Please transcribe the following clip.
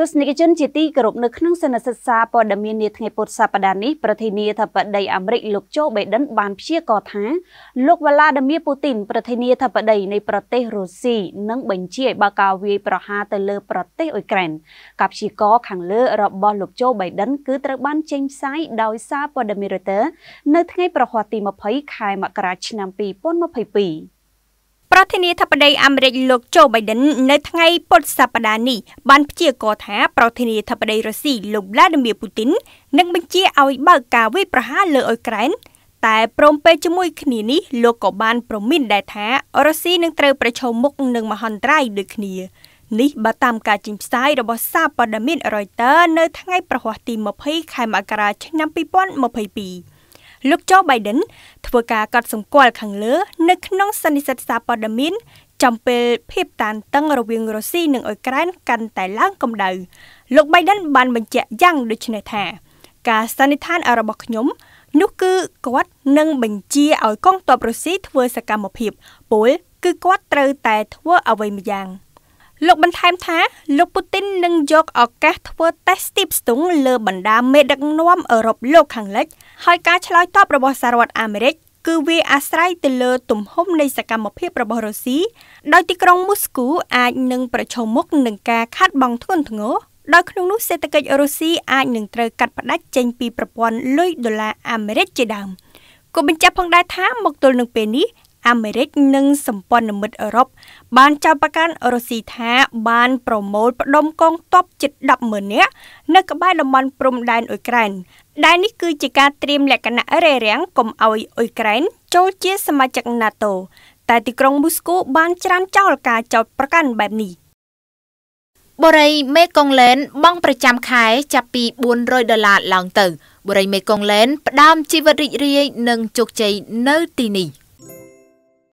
ទស្សនិកជនជាទីគោរពនៅក្នុងសិនសិក្សាព័ត៌មាននាថ្ងៃពុធសប្តាហ៍នេះប្រធានាធិបតីអាមេរិកលោកโจ Biden បានព្យាករថាលោកវ្លាឌីមៀពូទីនប្រធានាធិបតីនៃប្រទេសរុស្ស៊ីនឹងបញ្ជាឲ្យបើកការវាយប្រហារទៅលើប្រទេសអ៊ុយក្រែន ការព្យាករខាងលើរបស់លោកโจ Biden គឺត្រូវបានចេញផ្សាយដោយសារព័ត៌មាន Reuters នៅថ្ងៃប្រហ័សទី20ខែមករាឆ្នាំ2022ប្រធានាធិបតីអាមេរិកលោកโจ Biden នៅថ្ងៃពុធសប្តាហ៍នេះបានព្យាករថា ប្រធានាធិបតីរុស្ស៊ីលោក Vladimir Putin នឹងបញ្ជាឲ្យបើកការវាយប្រហារលើអ៊ុយក្រែនតែព្រមពេលជាមួយគ្នានេះលោកក៏បានប្រមានដែរថារុស្ស៊ីនឹងត្រូវប្រឈមមុខនឹងមហន្តរាយដូចគ្នា នេះបើតាមការចេញផ្សាយរបស់សារព័ត៌មាន Reuters នៅថ្ងៃប្រហ័សទី20ខែមករាឆ្នាំ2022លោកโจ Biden ធ្វើការកត់សម្គាល់ខាងលើ នៅក្នុងសន្និសីទសារព័ត៌មានចំពេលភាពតានតឹងរវាងរុស្ស៊ីនិងអ៊ុយក្រែនកាន់តែឡើងកម្ដៅលោក Biden បានបញ្ជាក់យ៉ាងដូចនេះថាការសន្និដ្ឋានរបស់ខ្ញុំ នោះគឺគាត់នឹងបញ្ជាឲ្យកងទ័ពរុស្ស៊ីធ្វើសកម្មភាពពលគឺគាត់ត្រូវតែធ្វើអ្វីម្យ៉ាង។លោកបន្ថែមថាលោកពូទីននឹងយកឱកាសធ្វើតេស្តស្ទីបស្ទង់លើបណ្ដាមេដឹកនាំអឺរ៉ុបលោកខាងលិចហើយការឆ្លើយតបរបស់សហរដ្ឋអាមេរិកគឺវាអាស្រ័យទៅលើ ទំហំនៃសកម្មភាពរបស់រុស្ស៊ីដោយទីក្រុងមូស្គូអាចនឹងប្រឈមមុខនឹងការខាត់បងធ្ងន់ធ្ងរដោយក្នុងនោះសេដ្ឋកិច្ចរុស្ស៊ីអាចនឹងត្រូវកាត់ផ្ដាច់ចេញពីប្រព័ន្ធលុយដុល្លារអាមេរិកជាដើម។ក៏បញ្ជាក់ផងដែរថាមកទល់នឹងពេលនេះអាមេរិកនិងសម្ព័ន្ធមិត្តអឺរ៉ុបបានចោទប្រកាន់រុស្ស៊ីថា បាន ប្រមូលផ្ដុំកងទ័ពជិត100,000នាក់នៅក្បែរតំបន់ព្រំដែនអ៊ុយក្រែន ដែលនេះគឺជាការត្រៀមលក្ខណៈរេរាំងកុំឲ្យអ៊ុយក្រែន ចូលជាសមាជិក NATO តែទីក្រុងមូស្គូបានច្រានចោលការចោទប្រកាន់បែបនេះបូរីមេកុងឡែន បង់ប្រចាំខែចាប់ពី400ដុល្លារឡើងទៅបូរីមេកុងឡែន ផ្ដើមជីវិតរីករាយនិងជោគជ័យនៅទីនេះ។